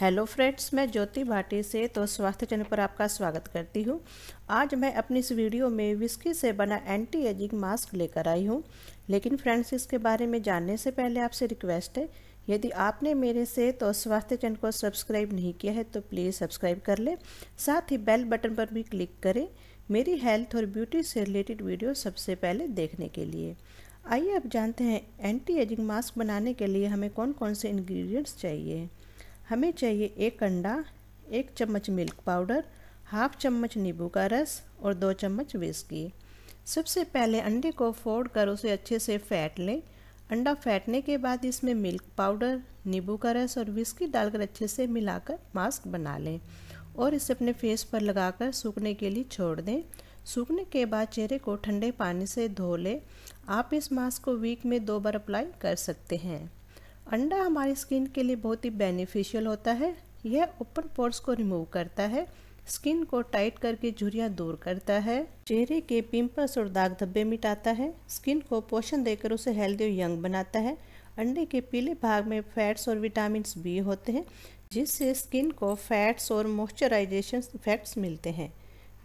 hello friends मैं ज्योति भाटी से तो स्वास्थ्य चैनल पर आपका स्वागत करती हूँ आज मैं अपनी इस वीडियो में विस्की से बना एंटी एजिंग मास्क लेकर आई हूँ लेकिन फ्रेंड्स इसके बारे में जानने से पहले आपसे रिक्वेस्ट है यदि आपने मेरे से तो स्वास्थ्य चैनल को सब्सक्राइब नहीं किया है तो प्लीज़ सब्सक्राइब कर लें साथ ही बेल बटन पर भी क्लिक करें मेरी हेल्थ और ब्यूटी से रिलेटेड वीडियो सबसे पहले देखने के लिए आइए आप जानते हैं एंटी एजिंग मास्क बनाने के लिए हमें कौन कौन से इन्ग्रीडियंट्स चाहिए हमें चाहिए एक अंडा एक चम्मच मिल्क पाउडर हाफ चम्मच नींबू का रस और दो चम्मच विस्की सबसे पहले अंडे को फोड़ कर उसे अच्छे से फैट लें अंडा फैटने के बाद इसमें मिल्क पाउडर नींबू का रस और विस्की डालकर अच्छे से मिलाकर मास्क बना लें और इसे अपने फेस पर लगाकर सूखने के लिए छोड़ दें सूखने के बाद चेहरे को ठंडे पानी से धो लें आप इस मास्क को वीक में दो बार अप्लाई कर सकते हैं अंडा हमारी स्किन के लिए बहुत ही बेनिफिशियल होता है यह ओपन पोर्स को रिमूव करता है स्किन को टाइट करके झुरियाँ दूर करता है चेहरे के पिंपल्स और दाग धब्बे मिटाता है स्किन को पोषण देकर उसे हेल्दी और यंग बनाता है अंडे के पीले भाग में फैट्स और विटामिन बी होते हैं जिससे स्किन को फैट्स और मॉइस्चराइजेशन इफेक्ट्स मिलते हैं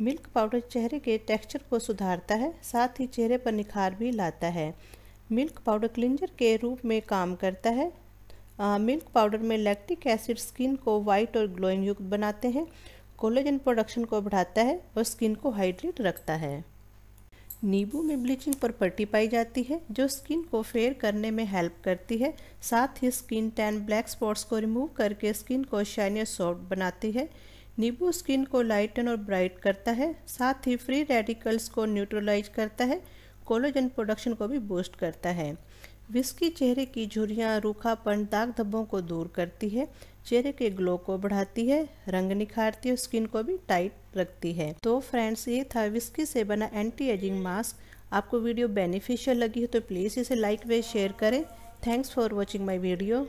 मिल्क पाउडर चेहरे के टेक्सचर को सुधारता है साथ ही चेहरे पर निखार भी लाता है मिल्क पाउडर क्लिंजर के रूप में काम करता है आ, मिल्क पाउडर में लैक्टिक एसिड स्किन को वाइट और ग्लोइंग युक्त बनाते हैं कोलेजन प्रोडक्शन को बढ़ाता है और स्किन को हाइड्रेट रखता है नींबू में ब्लीचिंग प्रॉपर्टी पाई जाती है जो स्किन को फेयर करने में हेल्प करती है साथ ही स्किन टैन ब्लैक स्पॉट्स को रिमूव करके स्किन को शाइन और सॉफ्ट बनाती है नींबू स्किन को लाइटन और ब्राइट करता है साथ ही फ्री रेडिकल्स को न्यूट्रलाइज करता है कोलोजन प्रोडक्शन को भी बूस्ट करता है विस्की चेहरे की झुरियाँ रूखापन दाग धब्बों को दूर करती है चेहरे के ग्लो को बढ़ाती है रंग निखारती है स्किन को भी टाइट रखती है तो फ्रेंड्स ये था विस्की से बना एंटी एजिंग मास्क आपको वीडियो बेनिफिशियल लगी है तो प्लीज़ इसे लाइक व शेयर करें thanks for watching my video